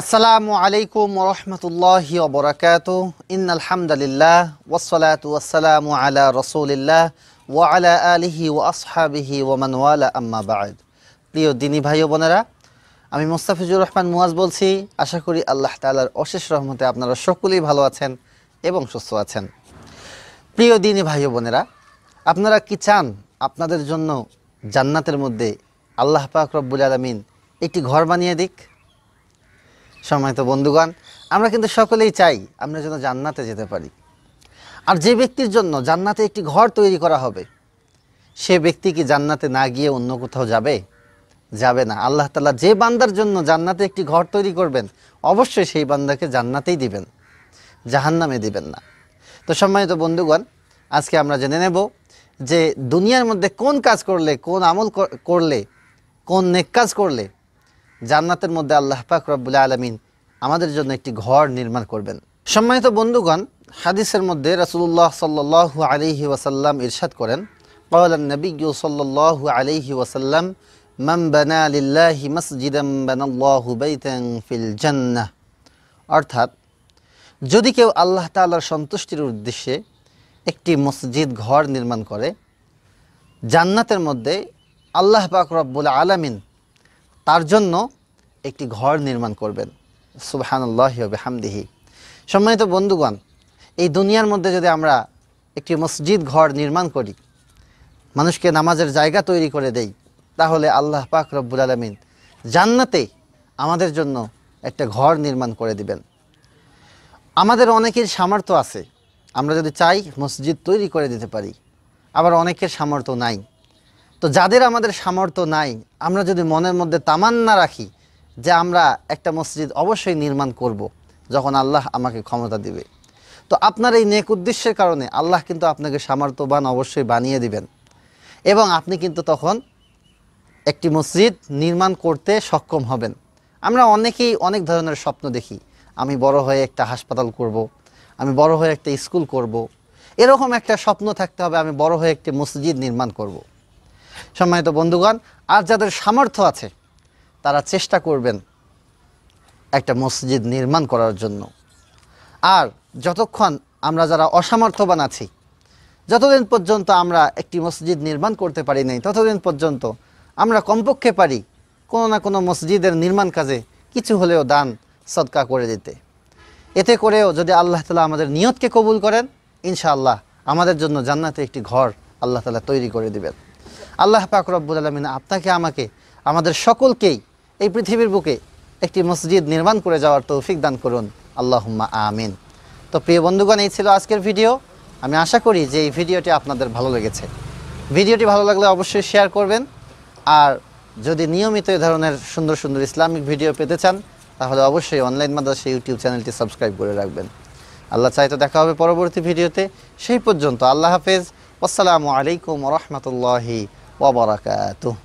আসসালামু আলাইকুম রহমতুল্লাহ বরাকাত ইন আলহামদুলিল্লাহ ওসলাত ওয়াসালামু আলা রসুলিল্লাহ ও আলা আলিহি ও আসহাবিহি আম্মা আম্মাবাদ প্রিয় দিনী ভাই ও বোনেরা আমি মোস্তাফিজুর রহমান মুয়াজ বলছি আশা করি আল্লাহ তালার অশেষ রহমতে আপনারা সকলেই ভালো আছেন এবং সুস্থ আছেন প্রিয় দিনী ভাই ও বোনেরা আপনারা কি চান আপনাদের জন্য জান্নাতের মধ্যে আল্লাহ পাক রব্বুল আলমিন একটি ঘর বানিয়ে দিক সম্মানিত বন্ধুগণ আমরা কিন্তু সকলেই চাই আমরা যেন জান্নাতে যেতে পারি আর যে ব্যক্তির জন্য জান্নাতে একটি ঘর তৈরি করা হবে সে ব্যক্তি কি জান্নাতে না গিয়ে অন্য কোথাও যাবে যাবে না আল্লাহ তালা যে বান্দার জন্য জান্নাতে একটি ঘর তৈরি করবেন অবশ্যই সেই বান্দাকে জান্নাতেই দিবেন জাহান্নামে দিবেন না তো সম্মানিত বন্ধুগণ আজকে আমরা জেনে নেব যে দুনিয়ার মধ্যে কোন কাজ করলে কোন আমল করলে কোন নেক কাজ করলে জান্নাতের মধ্যে আল্লাহ পাক রব্বুল আলমিন আমাদের জন্য একটি ঘর নির্মাণ করবেন সম্মানিত বন্ধুগণ হাদিসের মধ্যে রাসুল্লাহ সাল্লু আলিহি ওয়াসাল্লাম ইরশাদ করেন নবী সাল্লু আলিহি ওয়াসাল্লাম মসজিদম জান্নাহ অর্থাৎ যদি কেউ আল্লাহ তালার সন্তুষ্টির উদ্দেশ্যে একটি মসজিদ ঘর নির্মাণ করে জান্নাতের মধ্যে আল্লাহ পাক রব্বুল আলামিন তার জন্য একটি ঘর নির্মাণ করবেন সুবাহানুল্লাহবে হামদিহি সম্মানিত বন্ধুগণ এই দুনিয়ার মধ্যে যদি আমরা একটি মসজিদ ঘর নির্মাণ করি মানুষকে নামাজের জায়গা তৈরি করে দেই তাহলে আল্লাহ পাক রব্বুল আলমিন জান্নাতে আমাদের জন্য একটা ঘর নির্মাণ করে দিবেন আমাদের অনেকের সামর্থ্য আছে আমরা যদি চাই মসজিদ তৈরি করে দিতে পারি আবার অনেকের সামর্থ্য নাই তো যাদের আমাদের সামর্থ্য নাই আমরা যদি মনের মধ্যে তামান্না রাখি যে আমরা একটা মসজিদ অবশ্যই নির্মাণ করব। যখন আল্লাহ আমাকে ক্ষমতা দিবে তো আপনার এই নেক উদ্দেশ্যের কারণে আল্লাহ কিন্তু আপনাকে সামর্থ্যবান অবশ্যই বানিয়ে দিবেন এবং আপনি কিন্তু তখন একটি মসজিদ নির্মাণ করতে সক্ষম হবেন আমরা অনেকেই অনেক ধরনের স্বপ্ন দেখি আমি বড় হয়ে একটা হাসপাতাল করব। আমি বড় হয়ে একটা স্কুল করব। এরকম একটা স্বপ্ন থাকতে হবে আমি বড় হয়ে একটি মসজিদ নির্মাণ করব। সম্মানিত বন্ধুগণ আর যাদের সামর্থ্য আছে তারা চেষ্টা করবেন একটা মসজিদ নির্মাণ করার জন্য আর যতক্ষণ আমরা যারা অসামর্থ্যবান আছি যতদিন পর্যন্ত আমরা একটি মসজিদ নির্মাণ করতে পারি নাই ততদিন পর্যন্ত আমরা কমপক্ষে পারি কোনো না কোনো মসজিদের নির্মাণ কাজে কিছু হলেও দান সদকা করে দিতে এতে করেও যদি আল্লাহ তালা আমাদের নিয়তকে কবুল করেন ইনশাআল্লাহ আমাদের জন্য জান্নাতে একটি ঘর আল্লাহ তালা তৈরি করে দিবেন আল্লাহ পাকরবুল আলমিন আপনাকে আমাকে আমাদের সকলকেই এই পৃথিবীর বুকে একটি মসজিদ নির্মাণ করে যাওয়ার তৌফিক দান করুন আল্লাহুম্মা আমিন তো প্রিয় বন্ধুগণ এই ছিল আজকের ভিডিও আমি আশা করি যে এই ভিডিওটি আপনাদের ভালো লেগেছে ভিডিওটি ভালো লাগলে অবশ্যই শেয়ার করবেন আর যদি নিয়মিত এ ধরনের সুন্দর সুন্দর ইসলামিক ভিডিও পেতে চান তাহলে অবশ্যই অনলাইন মাদ্রাসা ইউটিউব চ্যানেলটি সাবস্ক্রাইব করে রাখবেন আল্লাহ চাইতে দেখা হবে পরবর্তী ভিডিওতে সেই পর্যন্ত আল্লাহ হাফেজ আসসালামু আলাইকুম রহমতুল্লাহি ওবরাকাতুহ